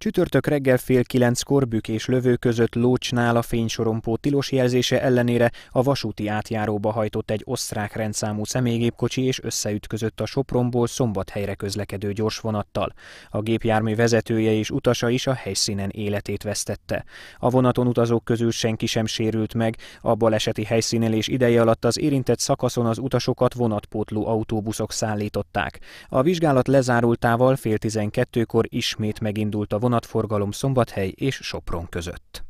Csütörtök reggel fél kilenckor bük és lövő között Lócsnál a fénysorompó tilos jelzése ellenére a vasúti átjáróba hajtott egy osztrák rendszámú személygépkocsi és összeütközött a Sopronból szombathelyre közlekedő gyorsvonattal. A gépjármű vezetője és utasa is a helyszínen életét vesztette. A vonaton utazók közül senki sem sérült meg, a baleseti helyszínelés ideje alatt az érintett szakaszon az utasokat vonatpótló autóbuszok szállították. A vizsgálat lezárultával fél tizenkettőkor ismét megindult a vonat vonatforgalom Szombathely és Sopron között.